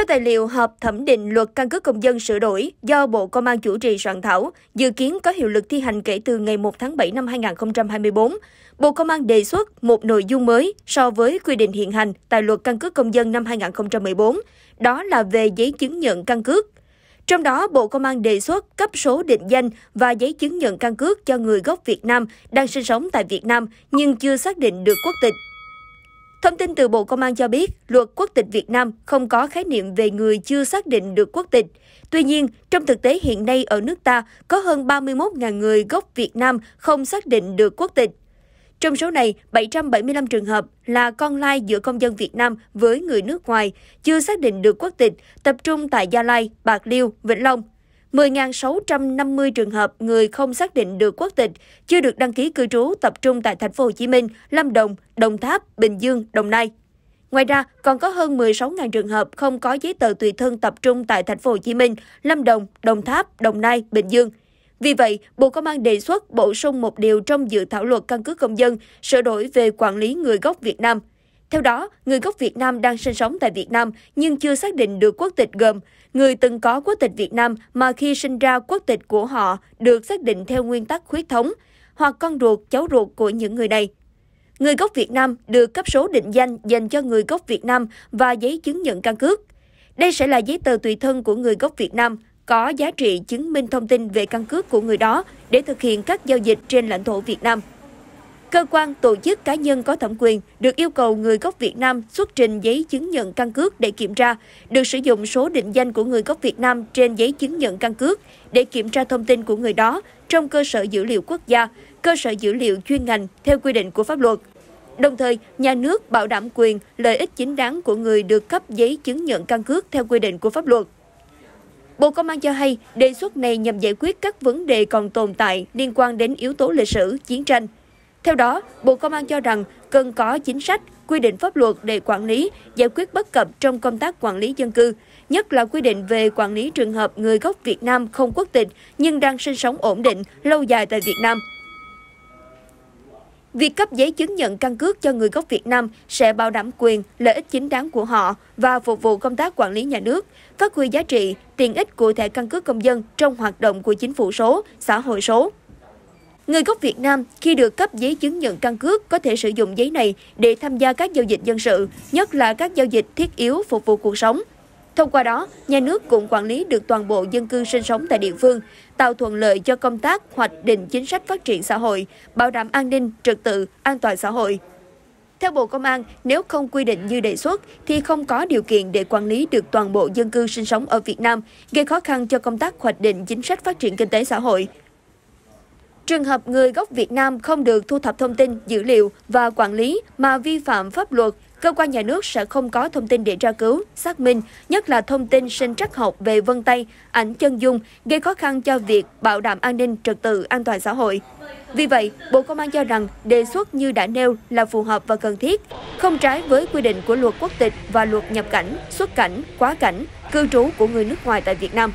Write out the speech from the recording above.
Theo tài liệu hợp thẩm định luật căn cước công dân sửa đổi do Bộ Công an chủ trì soạn thảo, dự kiến có hiệu lực thi hành kể từ ngày 1 tháng 7 năm 2024, Bộ Công an đề xuất một nội dung mới so với quy định hiện hành tại luật căn cước công dân năm 2014, đó là về giấy chứng nhận căn cước. Trong đó, Bộ Công an đề xuất cấp số định danh và giấy chứng nhận căn cước cho người gốc Việt Nam đang sinh sống tại Việt Nam nhưng chưa xác định được quốc tịch Thông tin từ Bộ Công an cho biết, luật quốc tịch Việt Nam không có khái niệm về người chưa xác định được quốc tịch. Tuy nhiên, trong thực tế hiện nay ở nước ta có hơn 31.000 người gốc Việt Nam không xác định được quốc tịch. Trong số này, 775 trường hợp là con lai giữa công dân Việt Nam với người nước ngoài chưa xác định được quốc tịch, tập trung tại Gia Lai, Bạc Liêu, Vĩnh Long. 10.650 trường hợp người không xác định được quốc tịch, chưa được đăng ký cư trú tập trung tại thành phố Hồ Chí Minh, Lâm Đồng, Đồng Tháp, Bình Dương, Đồng Nai. Ngoài ra, còn có hơn 16.000 trường hợp không có giấy tờ tùy thân tập trung tại thành phố Hồ Chí Minh, Lâm Đồng, Đồng Tháp, Đồng Nai, Bình Dương. Vì vậy, Bộ Công an đề xuất bổ sung một điều trong dự thảo luật căn cước công dân sửa đổi về quản lý người gốc Việt Nam – theo đó, người gốc Việt Nam đang sinh sống tại Việt Nam nhưng chưa xác định được quốc tịch gồm người từng có quốc tịch Việt Nam mà khi sinh ra quốc tịch của họ được xác định theo nguyên tắc huyết thống hoặc con ruột, cháu ruột của những người này. Người gốc Việt Nam được cấp số định danh dành cho người gốc Việt Nam và giấy chứng nhận căn cước. Đây sẽ là giấy tờ tùy thân của người gốc Việt Nam có giá trị chứng minh thông tin về căn cước của người đó để thực hiện các giao dịch trên lãnh thổ Việt Nam. Cơ quan, tổ chức cá nhân có thẩm quyền được yêu cầu người gốc Việt Nam xuất trình giấy chứng nhận căn cước để kiểm tra, được sử dụng số định danh của người gốc Việt Nam trên giấy chứng nhận căn cước để kiểm tra thông tin của người đó trong cơ sở dữ liệu quốc gia, cơ sở dữ liệu chuyên ngành theo quy định của pháp luật. Đồng thời, nhà nước bảo đảm quyền, lợi ích chính đáng của người được cấp giấy chứng nhận căn cước theo quy định của pháp luật. Bộ Công an cho hay, đề xuất này nhằm giải quyết các vấn đề còn tồn tại liên quan đến yếu tố lịch sử, chiến tranh – theo đó, Bộ Công an cho rằng cần có chính sách, quy định pháp luật để quản lý, giải quyết bất cập trong công tác quản lý dân cư, nhất là quy định về quản lý trường hợp người gốc Việt Nam không quốc tịch nhưng đang sinh sống ổn định lâu dài tại Việt Nam. Việc cấp giấy chứng nhận căn cước cho người gốc Việt Nam sẽ bảo đảm quyền, lợi ích chính đáng của họ và phục vụ công tác quản lý nhà nước, phát huy giá trị, tiện ích của thẻ căn cước công dân trong hoạt động của chính phủ số, xã hội số. Người gốc Việt Nam khi được cấp giấy chứng nhận căn cước có thể sử dụng giấy này để tham gia các giao dịch dân sự, nhất là các giao dịch thiết yếu phục vụ cuộc sống. Thông qua đó, nhà nước cũng quản lý được toàn bộ dân cư sinh sống tại địa phương, tạo thuận lợi cho công tác hoạch định chính sách phát triển xã hội, bảo đảm an ninh, trật tự, an toàn xã hội. Theo Bộ Công an, nếu không quy định như đề xuất thì không có điều kiện để quản lý được toàn bộ dân cư sinh sống ở Việt Nam, gây khó khăn cho công tác hoạch định chính sách phát triển kinh tế xã hội, Trường hợp người gốc Việt Nam không được thu thập thông tin, dữ liệu và quản lý mà vi phạm pháp luật, cơ quan nhà nước sẽ không có thông tin để tra cứu, xác minh, nhất là thông tin sinh trắc học về vân tay, ảnh chân dung, gây khó khăn cho việc bảo đảm an ninh, trật tự, an toàn xã hội. Vì vậy, Bộ Công an cho rằng đề xuất như đã nêu là phù hợp và cần thiết, không trái với quy định của luật quốc tịch và luật nhập cảnh, xuất cảnh, quá cảnh, cư trú của người nước ngoài tại Việt Nam.